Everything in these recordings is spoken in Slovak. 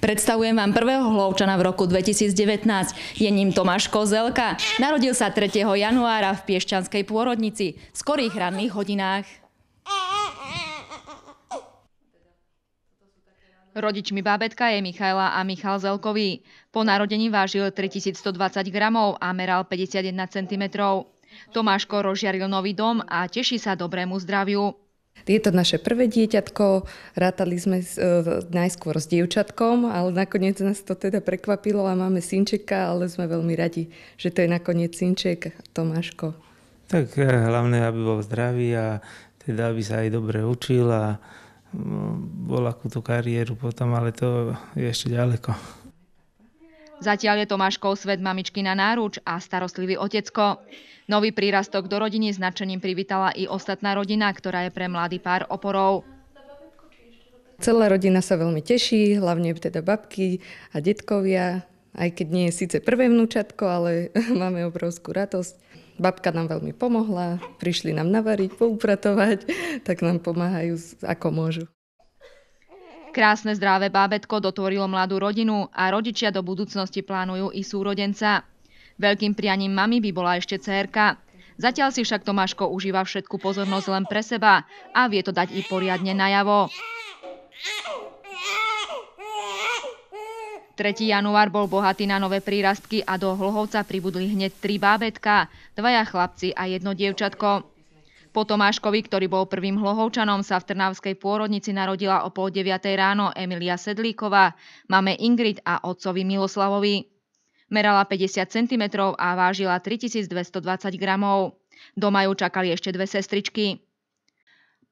Predstavujem vám prvého hlovčana v roku 2019. Je ním Tomáš Kozelka. Narodil sa 3. januára v Piešťanskej pôrodnici v skorých ranných hodinách. Rodičmi bábetka je Michaela a Michal Zelkový. Po narodení vážil 3120 gramov a meral 51 cm. Tomáško rozžiaril nový dom a teší sa dobrému zdraviu je to naše prvé dieťatko, rátali sme s, e, najskôr s dievčatkom, ale nakoniec nás to teda prekvapilo a máme synčeka, ale sme veľmi radi, že to je nakoniec synček Tomáško. Tak e, hlavné aby bol zdravý a teda aby sa aj dobre učil a mm, bol akúto kariéru potom, ale to je ešte ďaleko. Zatiaľ je Tomáškov svet mamičky na náruč a starostlivý otecko. Nový prírastok do rodiny s nadšením privítala i ostatná rodina, ktorá je pre mladý pár oporov. Celá rodina sa veľmi teší, hlavne teda babky a detkovia, aj keď nie je síce prvé vnúčatko, ale máme obrovskú radosť. Babka nám veľmi pomohla, prišli nám navariť, poupratovať, tak nám pomáhajú ako môžu. Krásne zdravé bábetko dotvorilo mladú rodinu a rodičia do budúcnosti plánujú i súrodenca. Veľkým prianím mami by bola ešte cérka. Zatiaľ si však Tomáško užíva všetku pozornosť len pre seba a vie to dať i poriadne najavo. 3. január bol bohatý na nové prírastky a do Hlohovca pribudli hneď tri bábetka, dvaja chlapci a jedno dievčatko. Po Tomáškovi, ktorý bol prvým hlohovčanom, sa v Trnavskej pôrodnici narodila o pol 9 ráno Emilia Sedlíková, máme Ingrid a otcovi Miloslavovi. Merala 50 cm a vážila 3220 gramov. Doma ju čakali ešte dve sestričky.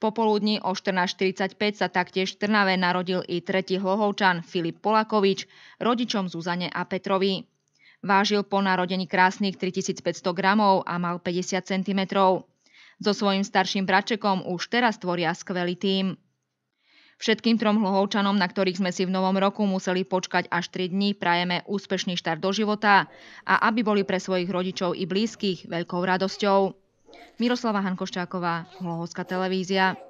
Popoludní o 14.45 sa taktiež v Trnave narodil i tretí hlohovčan Filip Polakovič, rodičom Zuzane a Petrovi. Vážil po narodení krásnych 3500 gramov a mal 50 cm. So svojím starším bračekom už teraz tvoria skvelý tím. Všetkým trom hlohovčanom, na ktorých sme si v novom roku museli počkať až 3 dní, prajeme úspešný štart do života a aby boli pre svojich rodičov i blízkych veľkou radosťou. Miroslava Hankošťáková, Hlohovská televízia.